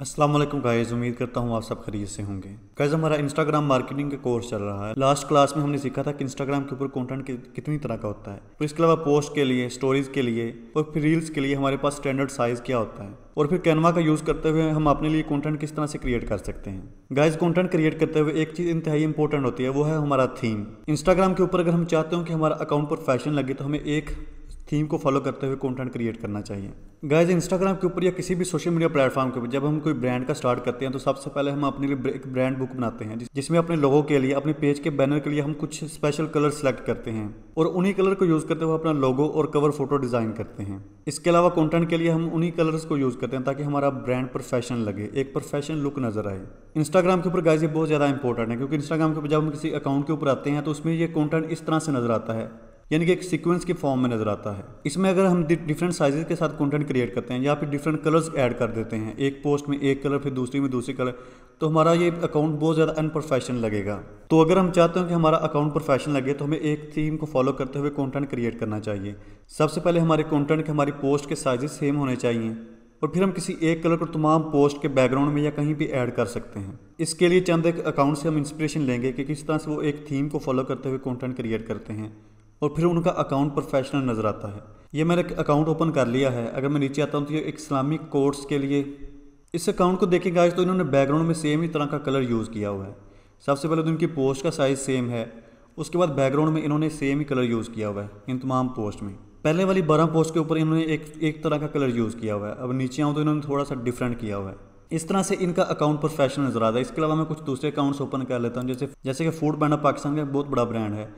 Aslam guys उम्मीद करता हूँ आप सब खरीद से होंगे गाइज हमारा इंस्टाग्राम मार्केटिंग का कोर्स चल रहा है लास्ट क्लास में हमने सीखा था कि इंस्टाग्राम के ऊपर कंटेंट कितनी तरह का होता है तो इसके अलावा पोस्ट के लिए स्टोरीज के लिए और फिर रील्स के लिए हमारे पास स्टैंडर्ड साइज क्या होता है और फिर कैनवा का यूज़ करते हुए हम अपने लिए कॉन्टेंट किस तरह से क्रिएट कर सकते हैं गाइज कॉन्टेंट क्रिएट करते हुए एक चीज़ इंतहाई इंपॉर्टेंट होती है वो है हमारा थीम इंस्टाग्राम के ऊपर अगर हम चाहते हो कि हमारा अकाउंट पर फैशन लगे तो हमें एक थीम को फॉलो करते हुए कंटेंट क्रिएट करना चाहिए गाइज इंस्टाग्राम के ऊपर या किसी भी सोशल मीडिया प्लेटफॉर्म के ऊपर जब हम कोई ब्रांड का स्टार्ट करते हैं तो सबसे पहले हम अपने लिए एक ब्रांड बुक बनाते हैं जिसमें अपने लोगों के लिए अपने पेज के बैनर के लिए हम कुछ स्पेशल कलर सेलेक्ट करते हैं और उन्हीं कलर को यूज़ करते हुए अपना लोगो और कवर फोटो डिज़ाइन करते हैं इसके अलावा कॉन्टेंट के लिए हम उन्हीं कलर्स को यूज़ करते हैं ताकि हमारा ब्रांड प्रोफेशन लगे एक प्रोफेशन लुक नज़र आए इंस्टाग्राम के ऊपर गाइज ये बहुत ज़्यादा इंपॉर्टेंट है क्योंकि इंस्टाग्राम के ऊपर जब हम किसी अकाउंट के ऊपर आते हैं तो उसमें ये कॉन्टेंट इस तरह से नज़र आता है यानी कि एक सीक्वेंस के फॉर्म में नज़र आता है इसमें अगर हम डिफरेंट साइजेस के साथ कंटेंट क्रिएट करते हैं या फिर डिफरेंट कलर्स ऐड कर देते हैं एक पोस्ट में एक कलर फिर दूसरी में दूसरी कलर तो हमारा ये अकाउंट बहुत ज़्यादा अनप्रोफेशनल लगेगा तो अगर हम चाहते हैं कि हमारा अकाउंट प्रोफेशनल लगे तो हमें एक थीम को फॉलो करते हुए कॉन्टेंट क्रिएट करना चाहिए सबसे पहले हमारे कॉन्टेंट के हमारी पोस्ट के साइजेस सेम होने चाहिए और फिर हम किसी एक कलर को तमाम पोस्ट के बैकग्राउंड में या कहीं भी ऐड कर सकते हैं इसके लिए चंद एक अकाउंट से हम इंस्पिरेशन लेंगे कि किस तरह से वो एक थीम को फॉलो करते हुए कंटेंट क्रिएट करते हैं और फिर उनका अकाउंट प्रोफेशनल नज़र आता है ये मैंने अकाउंट ओपन कर लिया है अगर मैं नीचे आता हूँ तो ये इस्लामिक कोर्स के लिए इस अकाउंट को देखेंगे आज तो इन्होंने बैकग्राउंड में सेम ही तरह का कलर यूज़ किया हुआ है सबसे पहले तो इनकी पोस्ट का साइज़ सेम है उसके बाद बैकग्राउंड में इन्होंने सेम ही कलर यूज़ किया हुआ है इन तमाम पोस्ट में पहले वाली बारह पोस्ट के ऊपर इन्होंने एक एक तरह का कलर यूज़ किया हुआ है अब नीचे आऊँ तो इन्होंने थोड़ा सा डिफरेंट किया हुआ है इस तरह से इनका अकाउंट प्रोफेशनल नज़र आता है इसके अलावा मैं कुछ दूसरे अकाउंट्स ओपन कर लेता हूँ जैसे जैसे कि फूड पैंडा पाकिस्तान का बहुत बड़ा ब्रांड है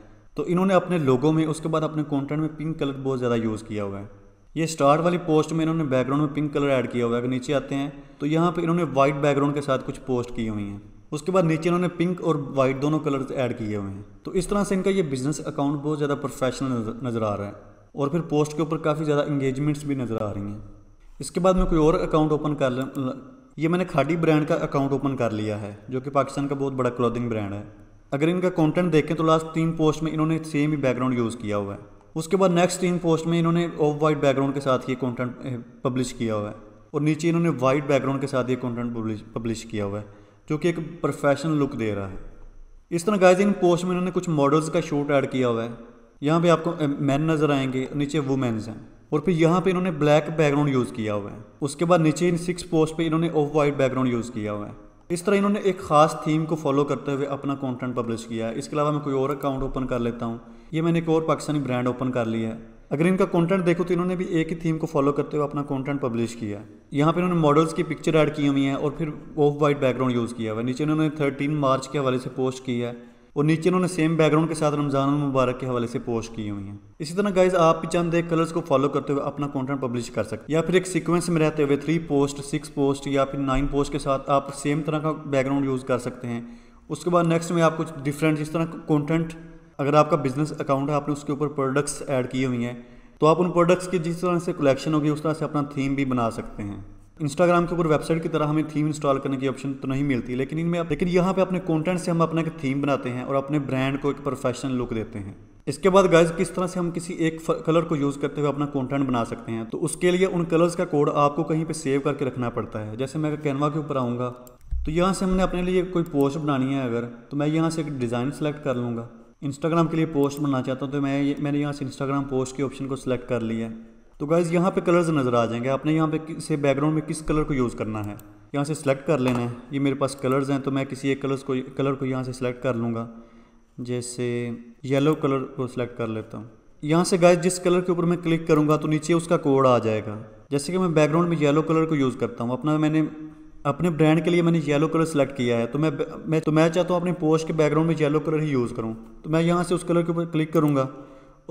तो इन्होंने अपने लोगों में उसके बाद अपने कॉन्टेंट में पिंक कलर बहुत ज़्यादा यूज़ किया हुआ है ये स्टार्ट वाली पोस्ट में इन्होंने बैकग्राउंड में पिंक कलर ऐड किया हुआ है अगर नीचे आते हैं तो यहाँ पर इन्होंने वाइट बैकग्राउंड के साथ कुछ पोस्ट की हुई हैं उसके बाद नीचे इन्होंने पिंक और वाइट दोनों कलर ऐड किए हुए हैं तो इस तरह से इनका ये बिजनेस अकाउंट बहुत ज़्यादा प्रोफेशनल नज़र आ रहा है और फिर पोस्ट के ऊपर काफ़ी ज़्यादा इंगेजमेंट्स भी नज़र आ रही हैं इसके बाद मैं कोई और अकाउंट ओपन कर ये मैंने खाडी ब्रांड का अकाउंट ओपन कर लिया है जो कि पाकिस्तान का बहुत बड़ा क्लोदिंग ब्रांड है अगर इनका कंटेंट देखें तो लास्ट तीन पोस्ट में इन्होंने सेम ही बैकग्राउंड यूज़ किया हुआ है उसके बाद नेक्स्ट तीन पोस्ट में इन्होंने ऑफ वाइट बैकग्राउंड के साथ ये कंटेंट पब्लिश eh, किया हुआ है और नीचे इन्होंने वाइट बैकग्राउंड के साथ ये कंटेंट पब्लिश किया हुआ है जो कि एक प्रोफेशनल लुक दे रहा है इस तरह गाइज इन पोस्ट में इन्होंने कुछ मॉडल्स का शूट ऐड किया हुआ है यहाँ पर आपको मैन eh, नज़र आएंगे नीचे वुमेन्स हैं और फिर यहाँ पर इन्होंने ब्लैक बैकग्राउंड यूज़ किया हुआ है उसके बाद नीचे इन सिक्स पोस्ट पर इन्होंने ऑफ वाइट बैकग्राउंड यूज़ किया हुआ है इस तरह इन्होंने एक खास थीम को फॉलो करते हुए अपना कंटेंट पब्लिश किया है इसके अलावा मैं कोई और अकाउंट ओपन कर लेता हूँ ये मैंने एक और पाकिस्तानी ब्रांड ओपन कर लिया है अगर इनका कंटेंट देखो तो इन्होंने भी एक ही थीम को फॉलो करते हुए अपना कंटेंट पब्लिश किया है यहाँ पर इन्होंने मॉडल्स की पिक्चर ऐड की हुई है और फिर ऑफ वाइट बैकग्राउंड यूज़ किया हुआ है नीचे इन्होंने थर्टीन मार्च के हवाले से पोस्ट किया है और नीचे उन्होंने सेम बैकग्राउंड के साथ रमज़ान मुबारक के हवाले से पोस्ट की हुई हैं इसी तरह गाइज आप भी चंद तो एक कलर्स को फॉलो करते हुए अपना कंटेंट पब्लिश कर सकते या फिर एक सीक्वेंस में रहते हुए थ्री पोस्ट सिक्स पोस्ट या फिर नाइन पोस्ट के साथ आप सेम तरह का बैकग्राउंड यूज़ कर सकते हैं उसके बाद नेक्स्ट में आप कुछ डिफरेंट जिस तरह कॉन्टेंट अगर आपका बिजनेस अकाउंट है आपने उसके ऊपर प्रोडक्ट्स ऐड किए हुए हैं तो आप उन प्रोडक्ट्स की जिस तरह से कलेक्शन होगी उस तरह से अपना थीम भी बना सकते हैं इंस्टाग्राम के ऊपर वेबसाइट की तरह हमें थीम इंस्टॉल करने की ऑप्शन तो नहीं मिलती लेकिन इनमें लेकिन यहाँ पे अपने कंटेंट से हम अपना एक थीम बनाते हैं और अपने ब्रांड को एक प्रोफेशनल लुक देते हैं इसके बाद गाइज किस तरह से हम किसी एक कलर को यूज़ करते हुए अपना कंटेंट बना सकते हैं तो उसके लिए उन कलर्स का कोड आपको कहीं पर सेव करके रखना पड़ता है जैसे मैं कैनवा के ऊपर आऊँगा तो यहाँ से हमने अपने लिए कोई पोस्ट बनानी है अगर तो मैं यहाँ से एक डिज़ाइन सेलेक्ट कर लूँगा इंस्टाग्राम के लिए पोस्ट बनाना चाहता हूँ तो मैं मैंने यहाँ से इंस्टाग्राम पोस्ट के ऑप्शन को सिलेक्ट कर लिया तो गाइज़ यहाँ पे कलर्स नज़र आ जाएंगे आपने यहाँ पे किसे बैकग्राउंड में किस कलर को यूज़ करना है यहाँ से सिलेक्ट कर लेना है ये मेरे पास कलर्स हैं तो मैं किसी एक कलर्स को कलर को यहाँ से सिलेक्ट कर लूँगा जैसे येलो कलर को सिलेक्ट कर लेता हूँ यहाँ से गाइज जिस कलर के ऊपर मैं क्लिक करूँगा तो नीचे उसका कोड आ जाएगा जैसे कि मैं बैकग्राउंड में येलो कलर को यूज़ करता हूँ अपना मैंने अपने ब्रांड के लिए मैंने येलो कलर सेलेक्ट किया है तो मैं मैं तो मैं चाहता हूँ अपने पोस्ट के बैकग्राउंड में येलो कलर ही यूज़ करूँ तो मैं यहाँ से उस कलर के ऊपर क्लिक करूँगा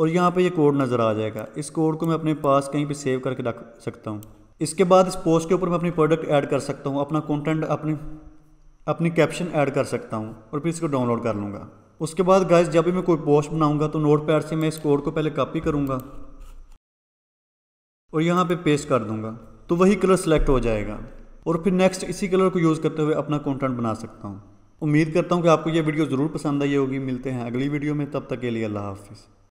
और यहाँ पे ये कोड नज़र आ जाएगा इस कोड को मैं अपने पास कहीं पे सेव करके रख सकता हूँ इसके बाद इस पोस्ट के ऊपर मैं अपनी प्रोडक्ट ऐड कर सकता हूँ अपना कंटेंट अपनी अपनी कैप्शन ऐड कर सकता हूँ और फिर इसको डाउनलोड कर लूँगा उसके बाद गाइस जब भी मैं कोई पोस्ट बनाऊँगा तो नोट पैड से मैं इस कोड को पहले कॉपी करूँगा और यहाँ पे पेस्ट कर दूँगा तो वही कलर सेलेक्ट हो जाएगा और फिर नेक्स्ट इसी कलर को यूज़ करते हुए अपना कॉन्टेंट बना सकता हूँ उम्मीद करता हूँ कि आपको ये वीडियो ज़रूर पसंद आई होगी मिलते हैं अगली वीडियो में तब तक के लिए अल्लाह हाफिज़